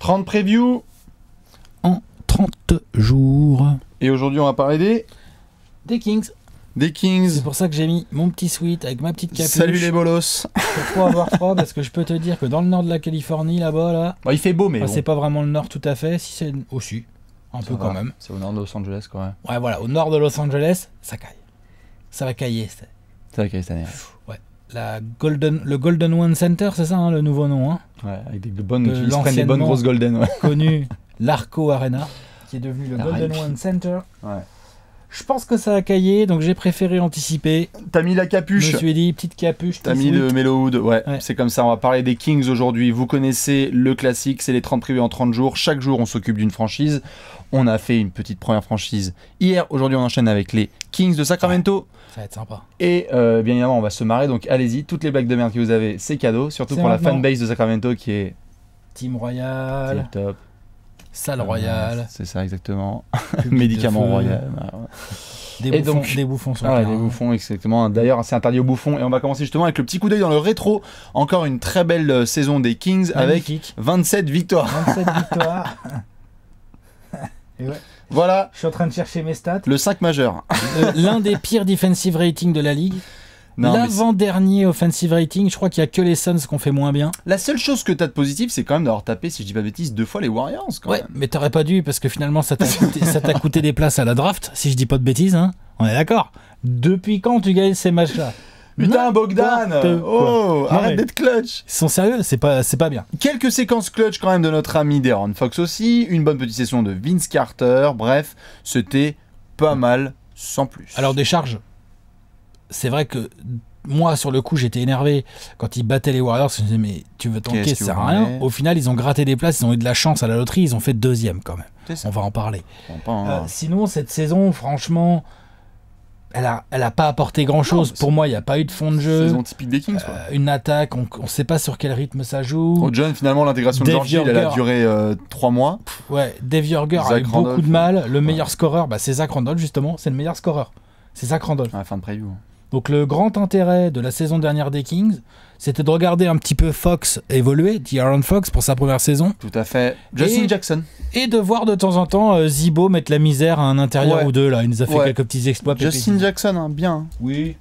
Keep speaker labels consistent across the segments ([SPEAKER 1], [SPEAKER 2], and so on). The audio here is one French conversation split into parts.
[SPEAKER 1] 30 previews en 30 jours.
[SPEAKER 2] Et aujourd'hui, on va parler des. Des Kings. Des Kings. C'est pour ça que j'ai mis mon petit sweat avec ma petite capuche. Salut les bolos. Pour avoir froid parce que je peux te dire que dans le nord de la Californie là-bas là. Bah, il fait beau mais. C'est pas vraiment le nord tout à fait. Si c'est au sud, un peu quand même.
[SPEAKER 1] C'est au nord de Los Angeles quand même.
[SPEAKER 2] Ouais voilà au nord de Los Angeles ça caille. Ça va cailler. Ça va cailler cette année la Golden, le Golden One Center, c'est ça hein, le nouveau nom hein ouais, avec des bonnes, les bonnes grosses Golden. Connu l'Arco Arena, qui est devenu le Golden One Center. Je pense que ça a caillé, donc j'ai préféré anticiper. T'as mis la capuche. Je me suis dit, petite capuche. T'as mis le
[SPEAKER 1] Mellowood, ouais. C'est comme ça, on va parler des Kings aujourd'hui. Vous connaissez le classique, c'est les 30 privés en 30 jours. Chaque jour, on s'occupe d'une franchise. On a fait une petite première franchise hier. Aujourd'hui, on enchaîne avec les Kings de Sacramento. Ça va être sympa. Et euh, bien évidemment, on va se marrer, donc allez-y. Toutes les blagues de merde que vous avez, c'est cadeau. Surtout pour la fanbase de Sacramento qui est...
[SPEAKER 2] Team Royal. Team top. Salle ah, royale.
[SPEAKER 1] c'est ça, exactement. Médicament royal.
[SPEAKER 2] Des, bouffons, des bouffons sont ah, des
[SPEAKER 1] bouffons, exactement. D'ailleurs, c'est interdit aux bouffons. Et on va commencer justement avec le petit coup d'œil dans le rétro. Encore une très belle euh, saison des Kings avec
[SPEAKER 2] 27 victoires. 27 victoires. Voilà. Je suis en train de chercher mes stats. Le 5 majeur. Euh, l'un des pires defensive ratings de la ligue. L'avant-dernier offensive rating, je crois qu'il y a que les Suns qu'on fait moins bien. La seule chose que tu as de
[SPEAKER 1] positif, c'est quand même d'avoir tapé, si je dis pas de bêtises, deux fois les Warriors. Quand ouais,
[SPEAKER 2] mais t'aurais pas dû parce que finalement ça t'a coûté, des places à la draft, si je dis pas de bêtises. Hein. On est d'accord. Depuis quand tu gagnes ces matchs-là Putain, Bogdan Oh, arrête d'être clutch Ils sont sérieux, c'est pas, c'est pas bien.
[SPEAKER 1] Quelques séquences clutch quand même de notre ami Deron Fox aussi, une bonne petite session de Vince Carter, bref, c'était pas mal
[SPEAKER 2] sans plus. Alors des charges c'est vrai que moi, sur le coup, j'étais énervé quand ils battaient les Warriors. Je me disais, mais tu veux tanker, ça sert à rien. Au final, ils ont gratté des places, ils ont eu de la chance à la loterie, ils ont fait deuxième quand même. On va en euh, parler. sinon, cette saison, franchement, elle a, elle a pas apporté grand chose. Pour moi, il n'y a pas eu de fond de jeu. Saison typique des Kings, quoi. Euh, une attaque, on ne sait pas sur quel rythme ça joue. Au John, finalement, l'intégration de Georgie, elle a
[SPEAKER 1] duré euh, trois mois.
[SPEAKER 2] ouais, Dave Yorger a eu beaucoup de mal. Le meilleur scoreur, bah, c'est Zach Randolph, justement, c'est le meilleur scoreur. C'est Zach Randolph. À la fin de preview. Donc le grand intérêt de la saison dernière des Kings, c'était de regarder un petit peu Fox évoluer, Aaron Fox pour sa première saison. Tout à fait. Justin Jackson. Et de voir de temps en temps euh, Zibo mettre la misère à un intérieur ou deux là. Il nous a fait quelques petits exploits. Justin
[SPEAKER 1] Jackson, hein, bien. Oui.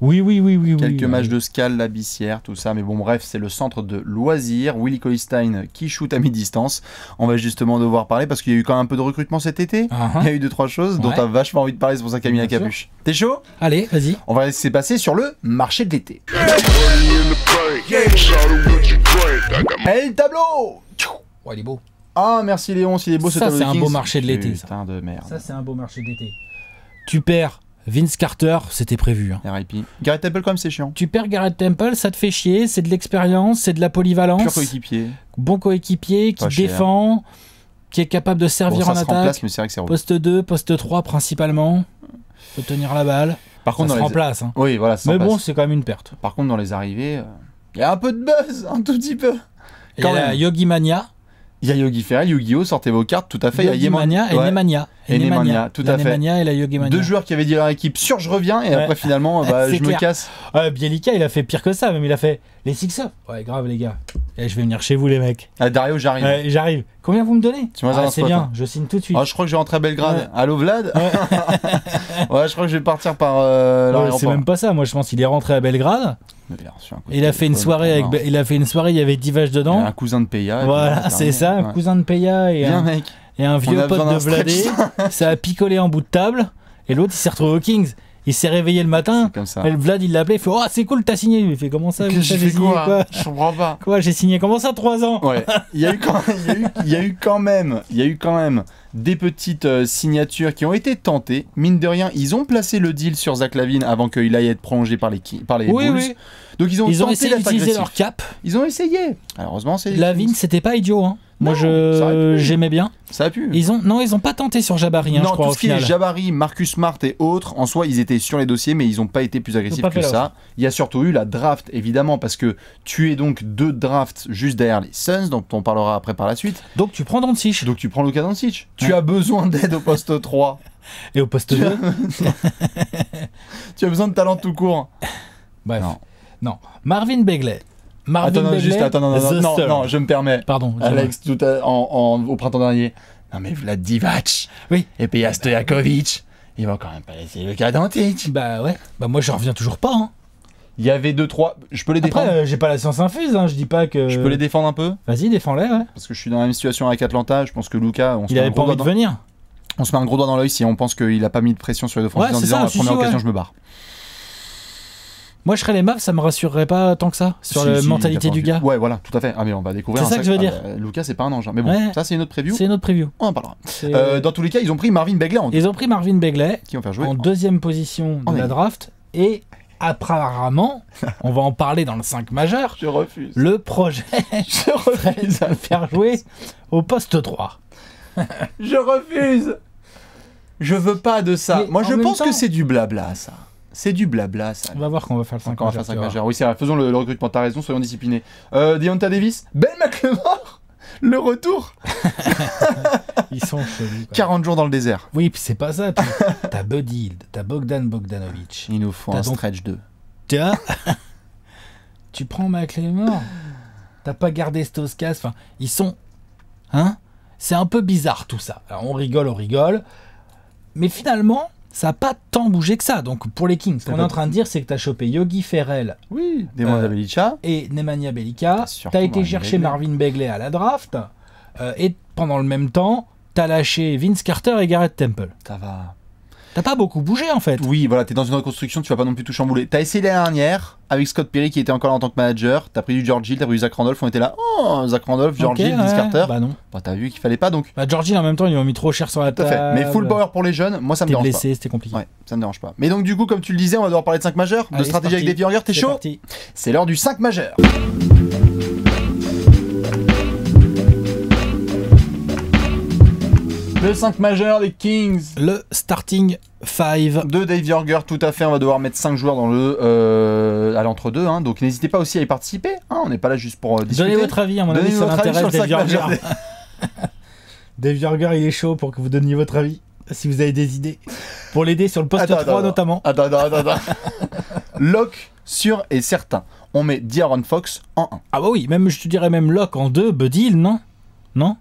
[SPEAKER 1] Oui, oui, oui, oui. Quelques matchs de scale la Bissière, tout ça. Mais bon, bref, c'est le centre de loisirs. Willy Colistein qui shoot à mi-distance. On va justement devoir parler parce qu'il y a eu quand même un peu de recrutement cet été. Ah, hein. Il y a eu deux, trois choses dont tu as vachement envie de parler. C'est pour ça qu'il a mis la capuche. T'es chaud Allez, vas-y. On va laisser passer sur le marché de l'été. le
[SPEAKER 2] tableau Oh, il est beau. Ah, merci Léon, s'il est beau ce tableau. Ça, c'est un beau marché de l'été. Ça, c'est un beau marché d'été. Tu perds Vince Carter, c'était prévu. Hein. RIP. Garrett Temple, quand même, c'est chiant. Tu perds Garrett Temple, ça te fait chier, c'est de l'expérience, c'est de la polyvalence. Pur coéquipier. Bon coéquipier qui défend, qui est capable de servir en attaque. poste 2, poste 3 principalement. Peut tenir la balle. Par contre, ça se les... remplace. Hein.
[SPEAKER 1] Oui, voilà, Mais bon, c'est quand même une perte. Par contre, dans les arrivées, euh, il y a un peu de buzz, un tout petit peu. Il y a Yogi Mania. Il y a Yogi Yu-Gi-Oh! sortez vos cartes, tout à fait. Il y et Nemania. Et tout à fait.
[SPEAKER 2] et la Yogi Deux joueurs qui avaient dit à leur équipe, sur, je reviens, et après finalement, bah, je me casse. Bielika il a fait pire que ça, même il a fait les six up. Ouais, grave, les gars. Et eh, je vais venir chez vous, les mecs. Ah, Dario, j'arrive. j'arrive. Combien vous me donnez ah, C'est bien, hein. je signe tout de suite. Ah, je crois que je vais rentrer à
[SPEAKER 1] Belgrade. Allô, Vlad ouais. je crois que je vais partir par. Euh, c'est même
[SPEAKER 2] pas ça, moi je pense qu'il est rentré à Belgrade. Il a, fait une soirée il a fait une soirée, il y avait 10 vaches dedans. un cousin de Peya. Voilà, c'est ça, un cousin de Peya et, un, et un vieux pote de Vladé. ça a picolé en bout de table. Et l'autre, il s'est retrouvé au Kings. Il s'est réveillé le matin. Comme ça. Vlad, il l'appelait. Il fait Oh, c'est cool, t'as signé. Il fait Comment ça J'ai signé quoi, Je comprends pas. Quoi, j'ai signé Comment ça, 3 ans
[SPEAKER 1] Ouais. Il y a eu quand, même, il y a eu quand même des petites euh, signatures qui ont été tentées. Mine de rien, ils ont placé le deal sur Zach Lavine avant qu'il aille être prolongé
[SPEAKER 2] par les, par les Bulls. Donc ils ont, ils ont essayé d'utiliser leur cap. Ils ont essayé. heureusement, c'est. La vigne, c'était pas idiot. Hein. Moi, je j'aimais bien. Ça a pu. Ils ont non, ils ont pas tenté sur Jabari. Hein, non, je crois, tout ce qui est
[SPEAKER 1] Jabari, Marcus Smart et autres, en soi, ils étaient sur les dossiers, mais ils n'ont pas été plus agressifs que ça. Il y a surtout eu la draft, évidemment, parce que tu es donc deux drafts juste derrière les Suns, dont on parlera après par la suite. Donc tu prends Doncic. Donc tu prends Lucas Doncic. Tu as besoin d'aide au poste 3
[SPEAKER 2] et au poste
[SPEAKER 1] 2. tu as besoin de talent tout court.
[SPEAKER 2] Bref. Non, Marvin Begley.
[SPEAKER 1] Marvin attends, Begley, juste, attends, non, non, je me
[SPEAKER 2] permets. Pardon. Alex,
[SPEAKER 1] tout à, en, au printemps dernier. Non, mais Vlad Divac. Oui. Et puis Stojakovic. il va quand même pas laisser le cas d'Antic. Bah ouais. Bah moi, je reviens toujours pas. Hein. Il y avait deux, trois. Je peux les défendre. Après,
[SPEAKER 2] euh, j'ai pas la science infuse, hein. je dis pas que. Je peux les
[SPEAKER 1] défendre un peu Vas-y, défends-les, ouais. Parce que je suis dans la même situation avec Atlanta, je pense que Lucas. On se il avait pas envie de venir. On se met un gros doigt dans l'œil si on pense qu'il a pas mis de pression sur les deux Français en disant la première occasion, je me barre.
[SPEAKER 2] Moi, je serais les mafs, ça me rassurerait pas tant que ça sur la mentalité du gars.
[SPEAKER 1] Ouais, voilà, tout à fait. Ah, mais on va découvrir. C'est ça que je veux dire. Ah, bah, Lucas, c'est pas un ange. Hein. Mais bon, ça, c'est une autre preview. C'est notre autre preview. On en parlera. Euh, dans tous les cas, ils ont pris
[SPEAKER 2] Marvin Begley. En... Ils ont pris Marvin Begley. Qui jouer en, deuxième position de la draft et apparemment, on va en parler dans le 5 majeur. Je refuse. Le projet. Je refuse à le faire jouer au poste 3. je refuse.
[SPEAKER 1] Je veux pas de ça. Moi, je pense que c'est du blabla, ça. C'est du blabla, ça. On va
[SPEAKER 2] voir qu'on va faire le 5 majeur.
[SPEAKER 1] Oui, Faisons le, recrutement. T'as raison, soyons disciplinés. Euh, Deonta Davis, Ben
[SPEAKER 2] McLemore
[SPEAKER 1] le retour
[SPEAKER 2] Ils sont chelous. 40 jours dans le désert. Oui, puis c'est pas ça. T'as Bud Hild, t'as Bogdan Bogdanovic. Il nous faut un stretch 2. Tiens Tu prends McLemore T'as pas gardé Stoskas Enfin, ils sont. Hein C'est un peu bizarre tout ça. on rigole, on rigole. Mais finalement, ça n'a pas tant bougé que ça. Donc pour les Kings, ce qu'on est en train de dire, c'est que tu as chopé Yogi Ferrell oui, euh, et Nemanja Belica. Tu as été chercher Marvin Begley à la draft. Euh, et pendant le même temps, tu as lâché Vince Carter et Gareth Temple. Ça va pas beaucoup bougé en fait. Oui, voilà, t'es dans une reconstruction, tu vas pas non plus tout chambouler. T'as
[SPEAKER 1] essayé la dernière avec Scott Perry qui était encore en tant que manager. T'as pris du George t'as pris du Zach Randolph, on était là. Oh, Zach Randolph, George Hill, Bah non. Bah t'as vu qu'il fallait pas donc.
[SPEAKER 2] Bah George en même temps, ils ont mis trop cher sur la table. Mais full power
[SPEAKER 1] pour les jeunes, moi ça me dérange blessé, c'était compliqué. Ouais, ça me dérange pas. Mais donc du coup, comme tu le disais, on va devoir parler de 5 majeurs, de stratégie avec des tu t'es chaud C'est l'heure du 5 majeur. Le 5 majeur des Kings. Le starting 5. De Dave Yorger, tout à fait. On va devoir mettre 5 joueurs dans le, euh, à l'entre-deux. Hein. Donc n'hésitez pas aussi à y participer. Hein. On n'est pas là juste pour euh, discuter. Donnez votre avis, à mon avis, ça m'intéresse Dave Yorger.
[SPEAKER 2] Dave Yorger, il est chaud pour que vous donniez votre avis. Si vous avez des idées. Pour l'aider sur le poste 3 notamment.
[SPEAKER 1] Attends, attends, attends. Locke, sûr et certain. On met Diaron Fox en 1. Ah bah oui, même je te dirais même Locke en
[SPEAKER 2] 2, Buddy, non Non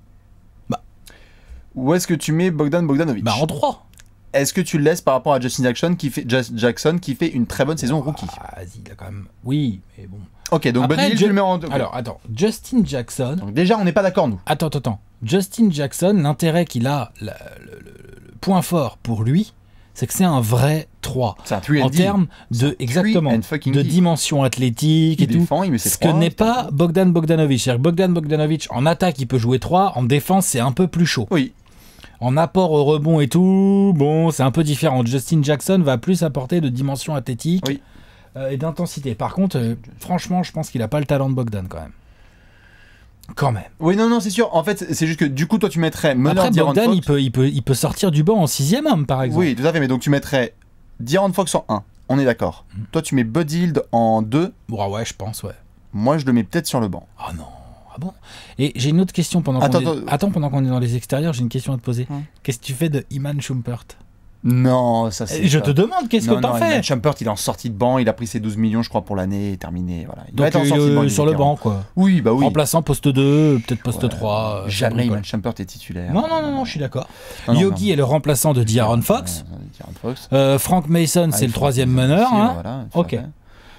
[SPEAKER 1] où est-ce que tu mets Bogdan Bogdanovic Bah en 3 est-ce que tu le laisses par rapport à Justin Jackson qui fait, Jackson, qui fait une très bonne saison rookie
[SPEAKER 2] ah, Vas-y, il a quand même. Oui, mais bon. Ok, donc je... le en 2. Alors, attends, Justin Jackson. Donc déjà, on n'est pas d'accord, nous. Attends, attends, attends. Justin Jackson, l'intérêt qu'il a, le, point fort pour lui, c'est que c'est un vrai 3. Un en termes de, exactement, de dimension athlétique il et défend, tout. ce que n'est pas Bogdan Bogdanovic. Bogdan Bogdanovic, en attaque, il peut jouer 3, en défense, c'est un peu plus chaud. Oui en apport au rebond et tout, bon, c'est un peu différent. Justin Jackson va plus apporter de dimension athlétique euh, et d'intensité. Par contre, euh, franchement, je pense qu'il n'a pas le talent de Bogdan quand même. Quand même.
[SPEAKER 1] Oui, non, non, c'est sûr. En fait, c'est juste que du coup, toi, tu mettrais Après, Bogdan, Il, peut, il, peut, il peut sortir du banc en sixième homme, par exemple. Oui, tout à fait. Mais donc, tu mettrais Diron Fox en 1. On est d'accord. Mm. Toi, tu mets Bud en 2. Ouais, ouais, je pense, ouais. Moi, je le mets peut-être sur le banc. Ah oh, non. Ah bon Et
[SPEAKER 2] j'ai une autre question pendant qu'on est... Attends, pendant qu'on est dans les extérieurs, j'ai une question à te poser. Qu'est-ce que tu fais de Iman Schumpert non, ça eh, c'est. Je te demande, qu'est-ce que t'en fais
[SPEAKER 1] Schumpert il est en sortie de banc, il a pris ses 12 millions, je crois, pour l'année et terminé. Voilà. Il Donc, être euh, sur le banc, quoi.
[SPEAKER 2] Oui, bah oui. Remplaçant poste 2, peut-être poste 3. Euh, Jamais Iman Schumpert est titulaire. Non, non, non, non je suis d'accord. Yogi est le remplaçant de D'Aaron Fox. Euh, Frank Mason, c'est ah, le troisième meneur. Hein. ok.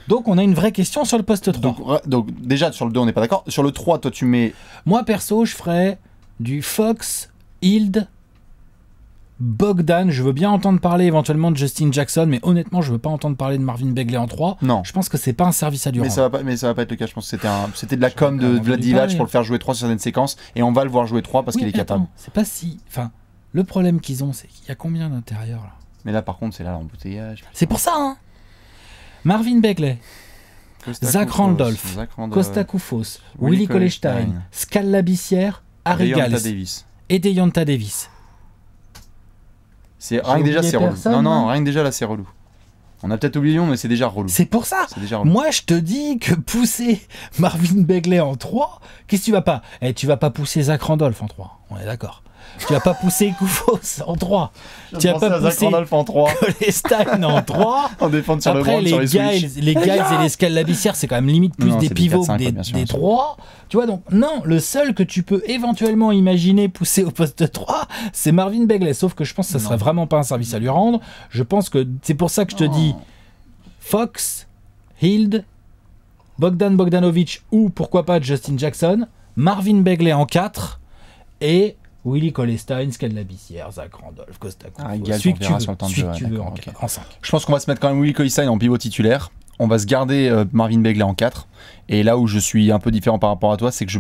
[SPEAKER 2] Donc on a une vraie question sur le poste 3. Donc, déjà sur le 2 on n'est pas d'accord. Sur le 3 toi tu mets... Moi perso je ferais du Fox, Hild, Bogdan. Je veux bien entendre parler éventuellement de Justin Jackson mais honnêtement je veux pas entendre parler de Marvin Begley en 3. Non. Je pense que c'est pas un service à durer. Mais ça
[SPEAKER 1] va pas, va pas être le cas. Je pense que c'était, de la com de Vladivac pour le faire jouer 3 sur certaines séquences et on va le voir jouer 3 parce qu'il est capable.
[SPEAKER 2] C'est pas si... Enfin, le problème qu'ils ont c'est qu'il y a combien d'intérieur là
[SPEAKER 1] mais là, par contre, c'est là l'embouteillage. C'est pour ça, hein Marvin
[SPEAKER 2] Begley, Zach Randolph, Costa Koufos, Willy Kolestein, Scalabissière, Harry et Deonta Davis.
[SPEAKER 1] C'est rien que déjà c'est relou. Non non, hein. rien déjà là c'est relou. On a peut-être oublié mais c'est déjà relou. C'est
[SPEAKER 2] pour ça. Moi je te dis que pousser Marvin Begley en 3, qu'est-ce que tu vas pas Et eh, tu vas pas pousser Zach Randolph en 3. On est d'accord. Tu n'as pas poussé Koufos en 3. tu n'as pas poussé en 3. Stein en 3. en défense sur Après, les, les, guys, et les scalabissières, c'est quand même limite plus des pivots que des, 3. Tu vois, donc, non, le seul que tu peux éventuellement imaginer pousser au poste de 3, c'est Marvin Begley. Sauf que je pense que ça ne serait vraiment pas un service à lui rendre. Je pense que c'est pour ça que je te dis Fox, Hild, Bogdan Bogdanovic ou pourquoi pas Justin Jackson, Marvin Begley en 4 et Willy Colestein, Scan Labissière, Zach Randolph, Costa celui que tu veux, de en, 5.
[SPEAKER 1] Je pense qu'on va se mettre quand même Willie Colestein en pivot titulaire. On va se garder euh, Marvin Begley en 4. Et là où je suis un peu différent par rapport à toi, c'est que je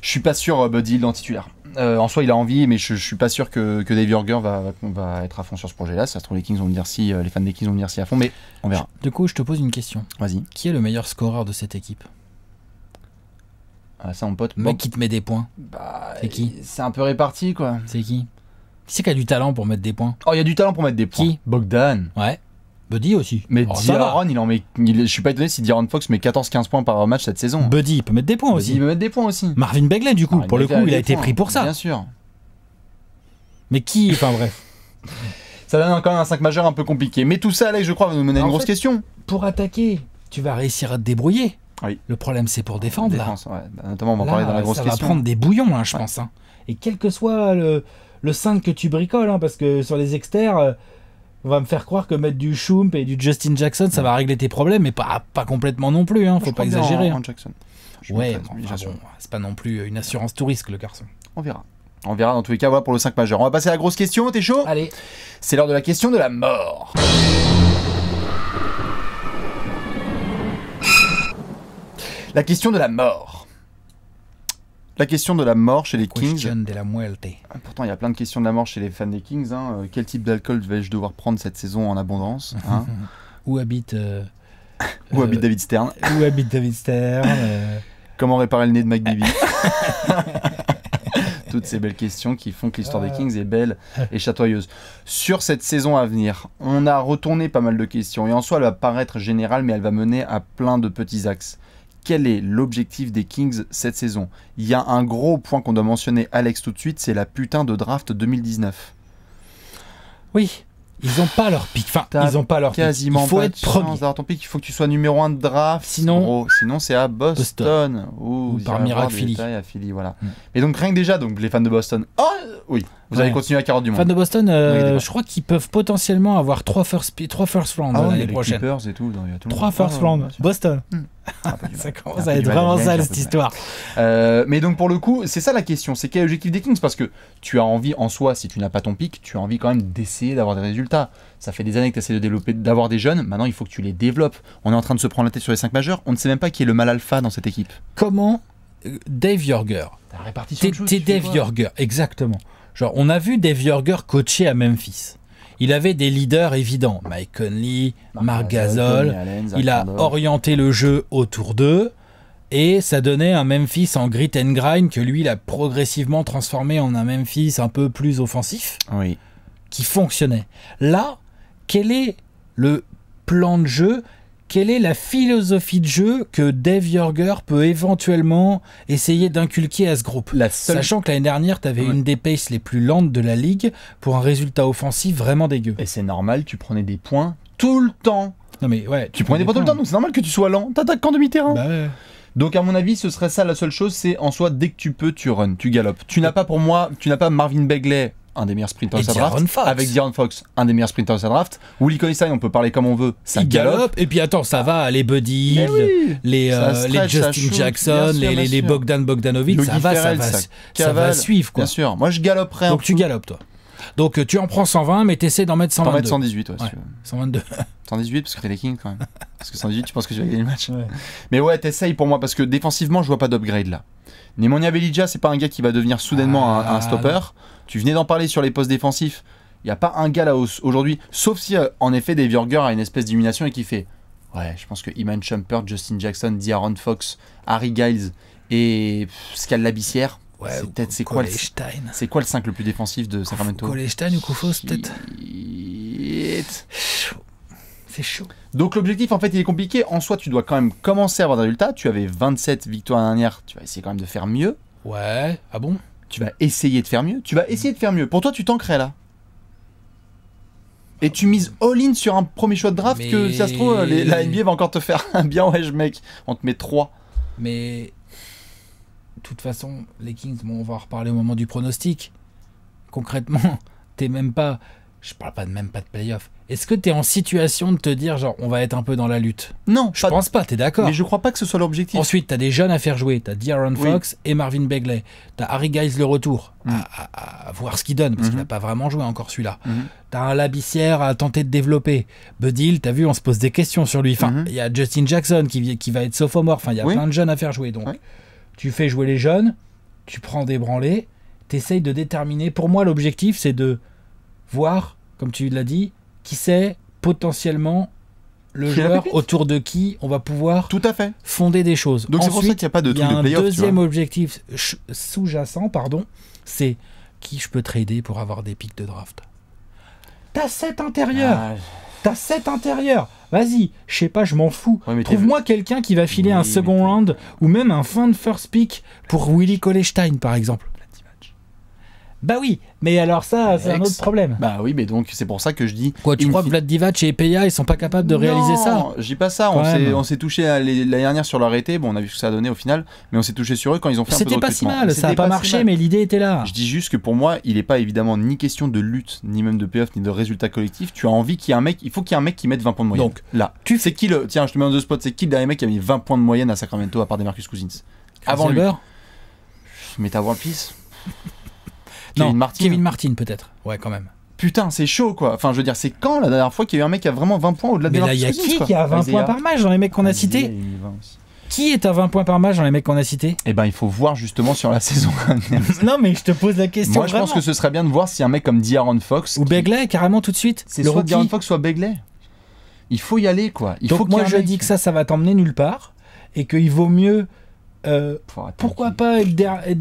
[SPEAKER 1] je suis pas sûr euh, Buddy Hill en titulaire. Euh, en soi, il a envie, mais je, je suis pas sûr que, que Dave Yorger va, va, être à fond sur ce projet-là. Ça se trouve, les Kings vont les fans des Kings vont venir si à fond, mais on verra. Du coup, je te
[SPEAKER 2] pose une question. Vas-y. Qui est le meilleur scoreur de cette équipe ah, ça, mon pote. mais qui te met des points. Bah, c'est qui C'est un peu réparti, quoi. C'est qui Qui c'est qui a du talent pour mettre des points Oh, il y a du talent pour mettre des points. Qui Bogdan. Ouais. Buddy aussi. Mais oh, Diaron, il
[SPEAKER 1] en met. Il, je suis pas étonné si Diaron Fox met 14-15 points par match cette saison. Buddy, il peut mettre des points aussi. il peut mettre des points aussi.
[SPEAKER 2] Marvin Begley, du coup, pour le coup, il a été pris
[SPEAKER 1] pour ça. Bien sûr. Mais qui Enfin bref. ça donne quand même un 5 majeur un peu compliqué. Mais tout ça, Alex, je crois, va nous mener à une grosse question. Pour
[SPEAKER 2] attaquer, tu vas réussir à te débrouiller. Le problème, c'est pour défendre. Défense, bah, Notamment, on parler dans la grosse ça va prendre des bouillons, hein, je pense. Hein. Et quel que soit le, le que tu bricoles, hein, parce que sur les externes, euh, on va me faire croire que mettre du Schump et du Justin Jackson, ça va régler tes problèmes, mais pas, pas complètement non plus. faut pas exagérer. Jackson. ouais, c'est pas non plus une assurance tout risque, le garçon. On verra.
[SPEAKER 1] On verra dans tous les cas, voilà pour le 5 majeur. On va passer à la grosse question, t'es chaud Allez. C'est l'heure de la question de la mort. La question de la mort. La question de la mort chez les Kings. De la pourtant, il y a plein de questions de la mort chez les fans des Kings. Hein. Euh, quel type d'alcool vais-je devoir prendre cette saison en abondance hein
[SPEAKER 2] Où habite. Euh, où, habite euh, David
[SPEAKER 1] Stern Où habite David Stern Comment réparer le nez de McBaby Toutes ces belles questions qui font que l'histoire des ah. Kings est belle et chatoyeuse. Sur cette saison à venir, on a retourné pas mal de questions et en soi, elle va paraître générale, mais elle va mener à plein de petits axes quel est l'objectif des Kings cette saison Il y a un gros point qu'on doit mentionner, Alex, tout de suite, c'est la putain de draft 2019.
[SPEAKER 2] Oui, ils n'ont pas leur pic. Enfin, ils n'ont pas leur quasiment Il faut être premier. Ton
[SPEAKER 1] il faut que tu sois numéro un de draft. Sinon, sinon c'est à Boston. Ou par miracle, Philly. À Philly voilà. Et mm. donc rien que déjà, donc les fans de Boston. Oh oui. Vous allez continuer à 40 du monde. Fans de Boston, euh, je
[SPEAKER 2] crois qu'ils peuvent potentiellement avoir trois first, trois first round ah, euh, l'année prochaine. et tout, 3 first ah, round, Boston. Hmm. Ah, ah, ça commence à être vraiment sale cette histoire. Euh,
[SPEAKER 1] mais donc pour le coup, c'est ça la question, c'est quel objectif l'objectif des Kings Parce que tu as envie en soi, si tu n'as pas ton pic, tu as envie quand même d'essayer d'avoir des résultats. Ça fait des années que tu essaies de développer, d'avoir des jeunes, maintenant il faut que tu les développes. On est en train de se prendre la tête sur les 5 majeurs, on ne sait même pas qui est le mal alpha dans cette équipe. Comment Dave
[SPEAKER 2] Yorger. T'es Dave Yorger, exactement. Genre, on a vu Dave Yorger coacher à Memphis. Il avait des leaders évidents, Mike Conley, Marc, Gasol. il a orienté le jeu autour d'eux et ça donnait un Memphis en grit and grind que lui, il a progressivement transformé en un Memphis un peu plus offensif, oui. qui fonctionnait. Là, quel est le plan de jeu quelle est la philosophie de jeu que Dave Jorger peut éventuellement essayer d'inculquer à ce groupe Sachant que l'année dernière, tu avais une des paces les plus lentes de la ligue pour un résultat offensif vraiment dégueu. Et c'est normal, tu prenais des points tout le temps. Non mais ouais, tu, prenais des points tout le temps, donc
[SPEAKER 1] c'est normal que tu sois lent. T'attaques en demi-terrain. Bah ouais. Donc à mon avis, ce serait ça la seule chose, c'est en soi dès que tu peux, tu runs, tu galopes. Tu n'as pas pour moi, tu n'as pas Marvin Begley un des meilleurs sprinters de sa draft. Avec Dion Fox, un des meilleurs sprinters de sa draft. Willie ça, on peut parler comme on veut, ça il galope.
[SPEAKER 2] Et puis attends, ça va, les Buddy, eh euh, les, les Justin Jackson, les, Bogdan Bogdanovic, ça va, ça va, ça, va suivre. Quoi. Bien sûr, moi je galoperai. Donc tu galopes toi. Donc euh, tu en prends 120, mais t'essaies d'en mettre 122. T'en mettre 118, ouais,
[SPEAKER 1] 122. 118 parce que t'es les Kings quand même. Parce que 118, tu penses que tu vas gagner le match. Mais ouais, t'essayes pour moi parce que défensivement, je vois pas d'upgrade là. Nemanja Belidja, c'est pas un gars qui va devenir soudainement ah, un, stopper. Tu venais d'en parler sur les postes défensifs. Il n'y a pas un gars là aujourd'hui, sauf si euh, en effet Dave Yorger a une espèce d'illumination et qui fait Ouais, je pense que Iman Shumpert, Justin Jackson, D'Aaron Fox, Harry Giles et Scalabissière. Ouais, c'est peut-être c'est quoi le c'est quoi le 5 le plus défensif de Sacramento
[SPEAKER 2] Stein ou Koufos peut-être C'est chaud. Donc l'objectif en fait
[SPEAKER 1] il est compliqué. En soi tu dois quand même commencer à avoir des résultats. Tu avais 27 victoires l'année dernière, tu vas essayer quand même de faire mieux. Ouais, ah bon tu vas essayer de faire mieux, tu vas mm. essayer de faire mieux. Pour toi, tu t'ancrais là. Et tu mises all-in sur un premier choix de draft que, si ça se trouve, la NBA
[SPEAKER 2] va encore te faire un bien je mec. On te met 3. Mais. De toute façon, les Kings, vont on va en reparler au moment du pronostic. Concrètement, t'es même pas. Je parle pas de même pas de playoff. Est-ce que tu es en situation de te dire, genre, on va être un peu dans la lutte Non, je pense pas, tu es d'accord. Mais je crois pas que ce soit l'objectif. Ensuite, as des jeunes à faire jouer. Tu as D'Aaron Fox et Marvin Begley. as Harry Guys le retour, mm. à, voir ce qu'il donne, parce qu'il n'a mm-hmm. pas vraiment joué encore celui-là. Mm-hmm. Tu as un Labissière à tenter de développer. tu as vu, on se pose des questions sur lui. Enfin, mm-hmm. il y a Justin Jackson qui, qui va être sophomore. Enfin, il y a plein de jeunes à faire jouer. Donc, tu fais jouer les jeunes, tu prends des branlés, essayes de déterminer. Pour moi, l'objectif, c'est de voir, comme tu l'as dit, qui sait potentiellement le joueur autour de qui on va pouvoir tout à fait fonder des choses. Donc c'est pour ça a pas de Deuxième objectif sous-jacent, pardon, c'est qui je peux trader pour avoir des pics de draft. T'as cet intérieurs. Ah, T'as cet intérieur. Vas-y, je sais pas, je m'en fous. Trouve-moi quelqu'un qui va filer un second round ou même un fin de first pick pour Willy Kollestein par exemple. Bah oui, mais alors ça, c'est un autre problème. Bah oui, mais donc c'est pour ça que je dis. Quoi, tu crois que Vlad Divac et Peya, ils sont pas capables de réaliser ça Non, j'ai pas
[SPEAKER 1] ça. On s'est touché la dernière sur l'arrêté. Bon, on a vu ce que ça a donné au final, mais on s'est touché sur eux quand ils ont fait un peu de C'était pas si mal, ça a pas, marché, mais l'idée était là. Je dis juste que pour moi, il est pas évidemment ni question de lutte, ni même de payoff, ni de résultat collectif. Tu as envie qu'il y ait un mec, il faut qu'il y ait un mec qui mette 20 points de moyenne. Donc là, tu c'est qui le tiens, je te mets en deux spots c'est qui le dernier mec qui a mis 20 points de moyenne à Sacramento à part des Marcus Cousins Avant beurre Mais t'as One Piece
[SPEAKER 2] Kevin Martin. peut-être. Ouais, quand même.
[SPEAKER 1] Putain, c'est chaud quoi. Enfin, je veux dire, c'est quand la dernière fois qu'il y a eu un mec qui a vraiment 20 points au-delà de Mais il y a qui qui a 20 points par
[SPEAKER 2] match dans les mecs qu'on a cités qui est à 20 points par match dans les mecs qu'on a cités Eh ben, il faut voir justement sur la saison. non, mais je te pose la question. Moi, je pense que ce
[SPEAKER 1] serait bien de voir si un mec comme D'Aaron Fox
[SPEAKER 2] ou Begley carrément tout de suite. C'est soit D'Aaron Fox, soit Begley. Il faut y
[SPEAKER 1] aller, quoi. Il Donc faut moi, je dis
[SPEAKER 2] que ça, ça va t'emmener nulle part et qu'il vaut mieux euh, pourquoi pas être,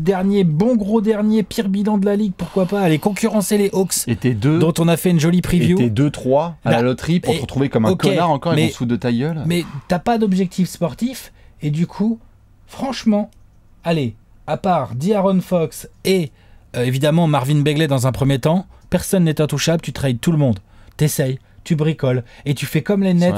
[SPEAKER 2] dernier, bon gros dernier, pire bilan de la ligue, pourquoi pas aller concurrencer les Hawks et deux, dont on a fait une jolie preview. Et 2-3 à la loterie pour retrouver comme un connard encore et sous de ta gueule. Mais t'as pas d'objectif sportif et du coup, franchement, allez, à part D'Aaron Fox et euh, évidemment Marvin Begley dans un premier temps, personne n'est intouchable, tu trades tout le monde. T'essayes, tu bricoles et tu fais comme les Nets.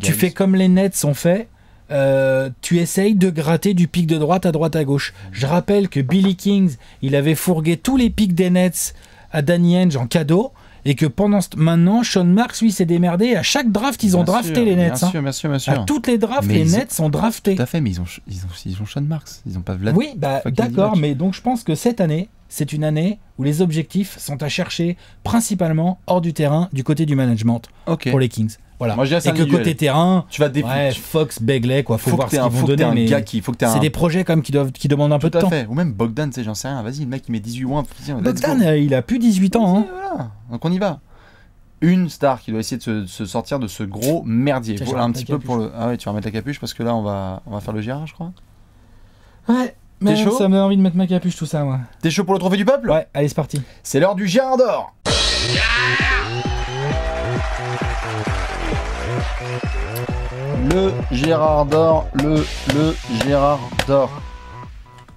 [SPEAKER 2] Tu fais comme les Nets ont fait euh, tu essayes de gratter du pic de droite à droite à gauche. Je rappelle que Billy Kings, il avait fourgué tous les pics des Nets à Danny Henge en cadeau. Et que pendant maintenant, Sean Marks, lui, s'est démerdé. À chaque draft, ils ont drafté les Nets. Hein. À toutes les drafts, les Nets sont draftés. Tout fait, mais ils ont, ils
[SPEAKER 1] ont, Sean Marks. Ils n'ont pas
[SPEAKER 2] Vlad. Oui, bah, d'accord, mais donc je pense que cette année, c'est une année où les objectifs sont à chercher principalement hors du terrain, du côté du management pour les Kings. Voilà. et que côté terrain, tu vas ouais, Fox, Begley, quoi. Faut, faut voir qui ce qu'ils vont donner. Mais c'est des projets quand même qui demandent un peu de temps.
[SPEAKER 1] Ou même Bogdan, j'en sais rien. Vas-y, le mec, il met 18 mois. Bogdan,
[SPEAKER 2] euh, il a plus 18 ans. Hein.
[SPEAKER 1] Donc on y va une star qui doit essayer de se, sortir de ce gros merdier. un petit peu pour le. Ah ouais, tu vas remettre la capuche parce que là, on va, on va faire le girard, je crois.
[SPEAKER 2] Ouais. Mais ça me donne envie de mettre ma capuche, tout ça, moi. T'es chaud pour le trophée du peuple Ouais, allez, c'est parti. C'est l'heure du girard d'or. le Gérard d'Or,
[SPEAKER 1] le, le Gérard d'Or.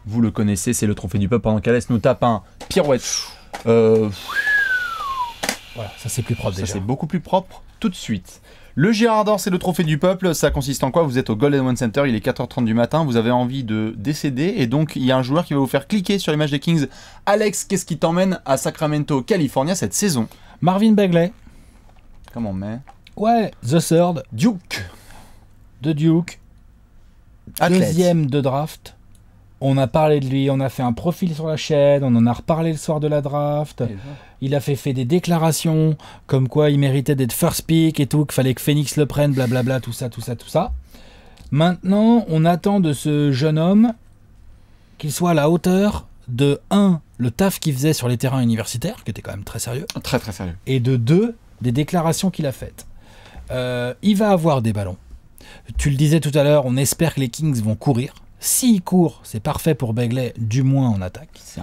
[SPEAKER 1] Vous le connaissez, c'est le trophée du peuple pendant qu'Alès nous tape un pirouette. Euh, voilà, ça c'est plus propre déjà. Ça c'est beaucoup plus propre tout de suite. Le Gérard d'Or, c'est le trophée du peuple. Ça consiste en quoi Vous êtes au Golden One Center, il est 4h30 du matin, vous avez envie de décéder et donc il y a un joueur qui va vous faire cliquer sur l'image des Kings. Alex, qu'est-ce qui t'emmène à Sacramento, Californie, cette saison
[SPEAKER 2] Marvin Bagley. Comment mais Ouais, The Third. Duke de Duke, deuxième de draft. On a parlé de lui, on a fait un profil sur la chaîne, on en a reparlé le soir de la draft. Il a fait, fait des déclarations comme quoi il méritait d'être first pick et tout, qu'il fallait que Phoenix le prenne, blablabla, tout ça, tout ça, tout ça. Maintenant, on attend de ce jeune homme qu'il soit à la hauteur de 1. le taf qu'il faisait sur les terrains universitaires, qui était quand même très sérieux. Très très sérieux. Et de 2. des déclarations qu'il a faites. Euh, il va avoir des ballons. Tu le disais tout à l'heure, on espère que les Kings vont courir. s'ils courent, c'est parfait pour Begley, du moins en attaque. C'est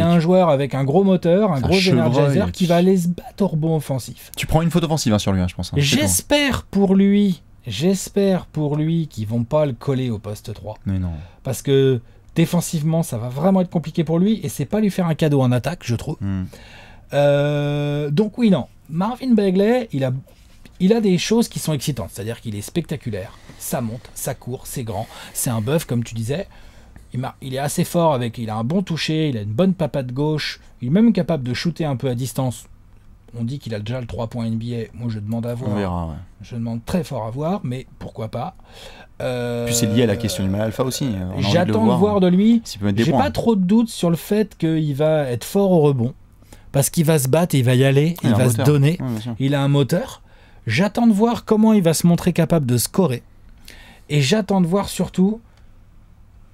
[SPEAKER 2] un joueur avec un gros moteur, un gros energizer qui va aller se battre au bon offensif.
[SPEAKER 1] Tu prends une faute offensive hein, sur lui, hein, je pense. Hein, j'espère
[SPEAKER 2] pour lui, j'espère pour lui qu'ils vont pas le coller au poste 3. Mais non. Parce que défensivement, ça va vraiment être compliqué pour lui et c'est pas lui faire un cadeau en attaque, je trouve. Hmm. Euh, donc oui, non. Marvin Begley, il a il a des choses qui sont excitantes, c'est-à-dire qu'il est spectaculaire, ça monte, ça court, c'est grand, c'est un bœuf comme tu disais. Il, est assez fort avec, il a un bon toucher, il a une bonne de gauche, il est même capable de shooter un peu à distance. On dit qu'il a déjà le 3 points NBA, moi je demande à voir. On verra, Je demande très fort à voir, mais pourquoi pas. Euh, Puis c'est lié à
[SPEAKER 1] la question du mal alpha aussi. Hein. J'attends de, voir, hein. de lui. J'ai pas
[SPEAKER 2] trop de doutes sur le fait qu'il va être fort au rebond parce qu'il va se battre, il va y aller, il, va se donner, il a un moteur. J'attends de voir comment il va se montrer capable de scorer. Et j'attends de voir surtout,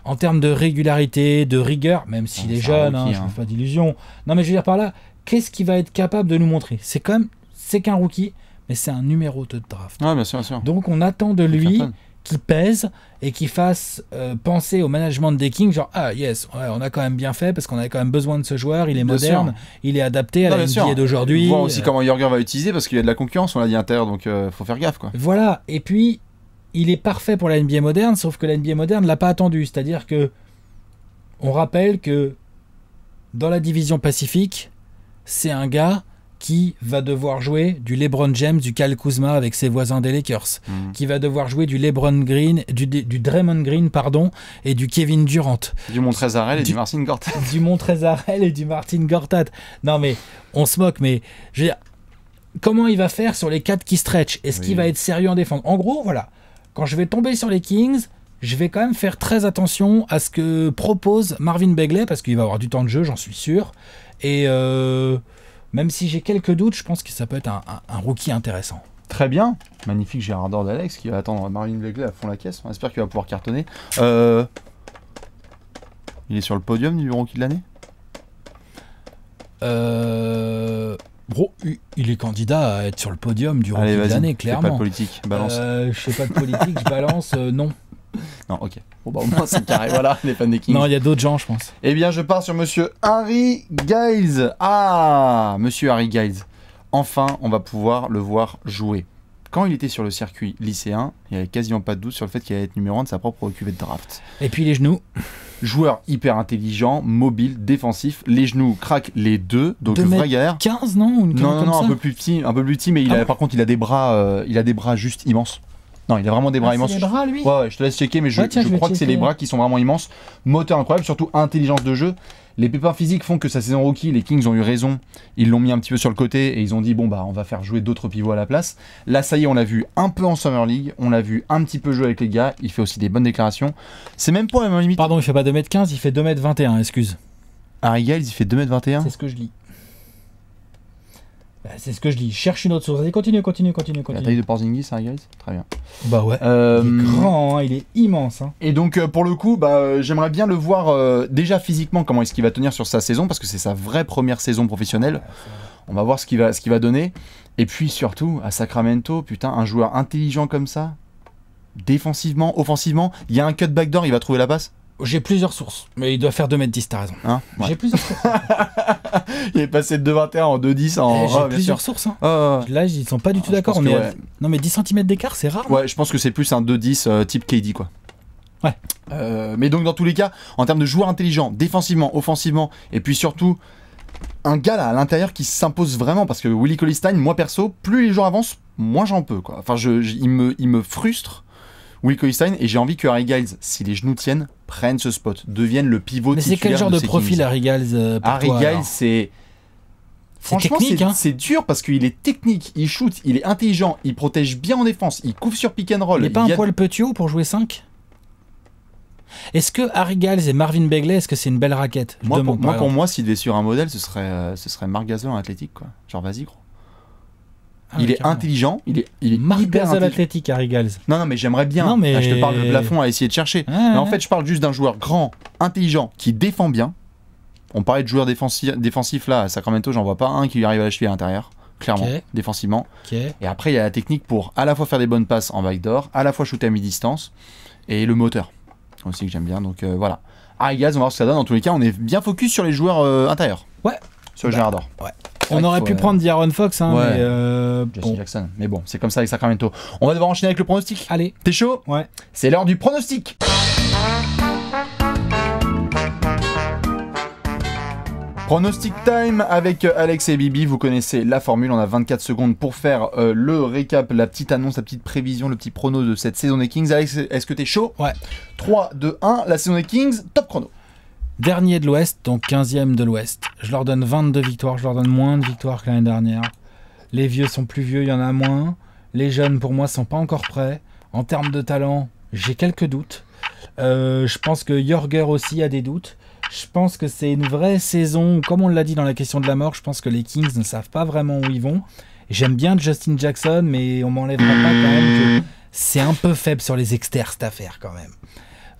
[SPEAKER 2] en termes de régularité, de rigueur, même s'il ah, est jeune, hein, je ne hein. fais pas d'illusion. Non, mais je veux dire par là, qu'est-ce qu'il va être capable de nous montrer C'est quand même, c'est qu'un rookie, mais c'est un numéro de draft. Ouais, bien sûr, bien sûr. Donc on attend de lui qui pèse et qui fasse euh, penser au management des Kings, genre ah yes, on a quand même bien fait parce qu'on a quand même besoin de ce joueur, il est moderne, il est adapté à la NBA d'aujourd'hui. On voit aussi euh.
[SPEAKER 1] comment Jorgen va utiliser parce qu'il y a de la concurrence, on l'a dit terre, donc euh, faut faire gaffe quoi.
[SPEAKER 2] Voilà, et puis il est parfait pour la NBA moderne, sauf que la NBA moderne l'a pas attendu, c'est-à-dire que on rappelle que dans la division Pacifique, c'est un gars qui va devoir jouer du LeBron James, du Cal Kuzma avec ses voisins des Lakers, mm. qui va devoir jouer du LeBron Green, du, du, Draymond Green pardon, et du Kevin Durant, du Montrezarel et du, Martin Gortat, du Montrezarel et du Martin Gortat. Non mais on se moque, mais je comment il va faire sur les quatre qui stretch Est-ce qu'il va être sérieux en défense En gros, voilà, quand je vais tomber sur les Kings, je vais quand même faire très attention à ce que propose Marvin Begley parce qu'il va avoir du temps de jeu, j'en suis sûr, et euh, même si j'ai quelques doutes, je pense que ça peut être un, rookie intéressant. Très bien, magnifique Gérard d'Alex qui va attendre
[SPEAKER 1] Marine Legley à fond la caisse. On espère qu'il va pouvoir cartonner. Euh, il est sur le podium du rookie de l'année
[SPEAKER 2] euh... Bro, il est candidat à être sur le podium du rookie de l'année, clairement. Pas de politique, balance. Euh, je sais pas de politique, je balance, euh, non. Non, ok. Bon, bah, au moins, c'est carré. voilà, les fans des Non, il y a d'autres gens, je pense.
[SPEAKER 1] Eh bien, je pars sur monsieur Harry Giles. Ah, monsieur Harry Giles. Enfin, on va pouvoir le voir jouer. Quand il était sur le circuit lycéen, il n'y avait quasiment pas de doute sur le fait qu'il allait être numéro 1 de sa propre cuvée de draft. Et puis les genoux Joueur hyper intelligent, mobile, défensif, les genoux craquent les deux, donc de vraie galère.
[SPEAKER 2] 15 non Non, non, non, un peu
[SPEAKER 1] plus petit, un peu plus petit, mais il ah par contre il a des bras, euh, il a des bras juste immenses. Non, il a vraiment des bras ah, immenses. bras, lui ouais, je te laisse checker, mais je, crois que c'est les bras qui sont vraiment immenses. Moteur incroyable, surtout intelligence de jeu. Les pépins physiques font que sa saison rookie, les Kings ont eu raison. Ils l'ont mis un petit peu sur le côté et ils ont dit bon bah on va faire jouer d'autres pivots à la place. Là ça y est, on l'a vu un peu en Summer League, on l'a vu un petit peu jouer avec les gars. Il fait aussi des bonnes déclarations. C'est même pas la même limite. Pardon, il fait pas 2m15, il fait 2m21, excuse. Harry Giles, il fait 2m21 C'est ce que je lis.
[SPEAKER 2] Bah, c'est ce que je dis. Cherche une autre source. Allez, continue, continue, continue, continue. La taille de Porzingis, Très
[SPEAKER 1] bien. Bah ouais. Euh, il est
[SPEAKER 2] grand, hein, il est immense. Hein.
[SPEAKER 1] Et donc, euh, pour le coup, bah, euh, j'aimerais bien le voir déjà physiquement, comment est-ce qu'il va tenir sur sa saison, parce que c'est sa vraie première saison professionnelle. On va voir ce qu'il va, va donner. Et puis surtout, à Sacramento, putain, un joueur intelligent comme ça, défensivement, offensivement, il y a un cut backdoor, il va trouver la passe. J'ai plusieurs sources, mais il doit faire 2m10, t'as raison. Hein, j'ai plusieurs sources. il est passé de 2,21 en 2,10 en. Eh, j'ai plusieurs sources. Hein. Là, ils sont pas du tout ah, d'accord. Non,
[SPEAKER 2] mais 10 cm d'écart, c'est rare.
[SPEAKER 1] Hein. Ouais, je pense que c'est plus un 2,10 10 euh, type KD, quoi. Ouais. Euh, mais donc, dans tous les cas, en termes de joueurs intelligents, défensivement, offensivement, et puis surtout, un gars là à l'intérieur qui s'impose vraiment. Parce que Willy Colistein, moi perso, plus les joueurs avancent, moins j'en peux, quoi. Enfin, me, il me frustre Will Stein et j'ai envie que Harry Giles, si les genoux tiennent, prenne ce spot, devienne le pivot Mais c'est quel genre de, profil
[SPEAKER 2] Harry Giles euh, pour Harry Giles, c'est
[SPEAKER 1] Franchement, hein.
[SPEAKER 2] c'est dur parce qu'il est technique, il shoot, il est intelligent, il protège bien en défense, il couvre sur pick and roll. Il n'est pas un poil petit haut pour jouer 5 Est-ce que Harry Giles et Marvin Begley, est-ce que c'est une belle raquette moi, pour, moi,
[SPEAKER 1] s'il devait sur un modèle, ce serait, euh, ce serait Marc Gasol en athlétique. Quoi. Genre, vas-y, gros.
[SPEAKER 2] Ah il est intelligent,
[SPEAKER 1] il est, il est hyper athlétique, à Non, non, mais j'aimerais bien. Non, mais... je te parle de plafond à essayer de chercher. mais en fait, je parle juste d'un joueur grand, intelligent, qui défend bien. On parlait de joueurs défensifs défensif, là à Sacramento, j'en vois pas un qui lui arrive à la cheville à l'intérieur clairement, défensivement. Et après, il y a la technique pour à la fois faire des bonnes passes en backdoor, à la fois shooter à mi-distance, et le moteur aussi que j'aime bien. Donc euh, voilà. Harry on va voir ce que ça donne. En tous les cas, on est bien focus sur les joueurs euh, intérieurs. Ouais. Sur le bah, Ouais
[SPEAKER 2] on aurait pu prendre Diaron
[SPEAKER 1] Fox, hein, mais, euh, bon. Jackson. Mais bon, c'est comme ça avec Sacramento. On va devoir enchaîner avec le pronostic. Allez. T'es chaud Ouais. C'est l'heure du pronostic. Pronostic time avec euh, Alex et Bibi. Vous connaissez la formule. On a 24 secondes pour faire euh, le récap, la petite annonce, la petite prévision, le petit prono de cette saison des
[SPEAKER 2] Kings. Alex, est-ce que t'es chaud Ouais. 3, 2, 1. La saison des Kings, top chrono. Dernier de l'Ouest, donc 15e de l'Ouest. Je leur donne 22 victoires, je leur donne moins de victoires que l'année dernière. Les vieux sont plus vieux, il y en a moins. Les jeunes, pour moi, sont pas encore prêts. En termes de talent, j'ai quelques doutes. Euh, je pense que Jorger aussi a des doutes. Je pense que c'est une vraie saison. Comme on l'a dit dans la question de la mort, je pense que les Kings ne savent pas vraiment où ils vont. J'aime bien Justin Jackson, mais on m'enlèvera pas quand même c'est un peu faible sur les externes cette affaire quand même.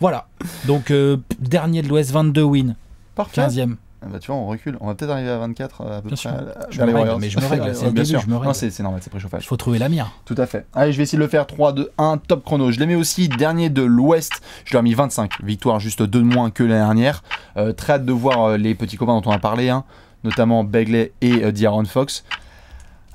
[SPEAKER 2] Voilà. Donc, euh, dernier de l'Ouest, 22 win Parfait. 15e. Ah bah tu vois, on
[SPEAKER 1] recule. On va peut-être arriver à
[SPEAKER 2] 24 euh, à peu près. Euh, sûr. Je, me règle, mais je me règle, c'est normal, c'est préchauffage. Il faut trouver la mire.
[SPEAKER 1] Tout à fait. Allez, je vais essayer de le faire 3, 2, 1, top chrono. Je l'ai mis aussi dernier de l'Ouest. Je lui ai mis 25. Victoire juste deux de moins que l'année dernière. très hâte de voir les petits copains dont on a parlé, hein, notamment Begley et Diaron Fox.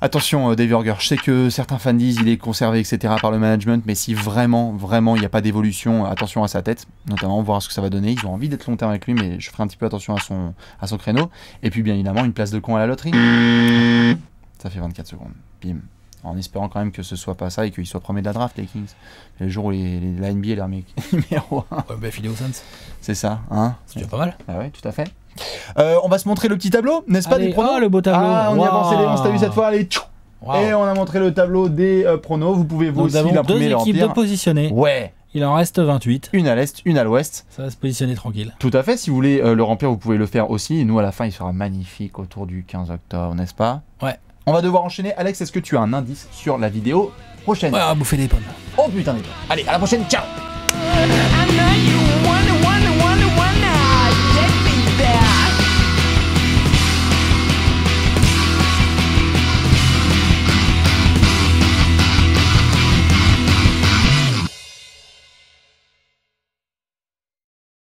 [SPEAKER 1] Attention, euh, Dave Yorger, je sais que certains fans disent il est conservé, etc. par le management, mais si vraiment, vraiment, il n'y a pas d'évolution, euh, attention à sa tête, notamment, voir ce que ça va donner. Ils ont envie d'être long terme avec lui, mais je ferai un petit peu attention à son, à son créneau. Et puis, bien évidemment, une place de con à la loterie. Mmh. Ça fait 24 secondes. Bim en espérant quand même que ce soit pas ça et qu'ils soit premiers de la draft, les Kings. le jour où les, la NBA leur Ouais, bah, C'est ça, hein C'est déjà pas mal. Ah ouais, tout à fait. Euh, on va se montrer le petit tableau, n'est-ce pas, des pronos ah, le beau tableau ah, on y a on s'est vu cette fois, allez, Et on a montré le tableau des euh, pronos, vous pouvez vous Donc, deux équipes de
[SPEAKER 2] positionner Ouais il en reste 28. Une à l'est, une à l'ouest. Ça va se positionner tranquille. Tout à fait. Si vous voulez euh, le
[SPEAKER 1] remplir, vous pouvez le faire aussi. nous, à la fin, il sera magnifique autour du 15 octobre, n'est-ce pas
[SPEAKER 2] Ouais. On va
[SPEAKER 1] devoir enchaîner. Alex, est-ce que tu as un indice sur la vidéo prochaine Ouais, bouffer des pommes. Oh putain des pommes. Allez, à la prochaine, ciao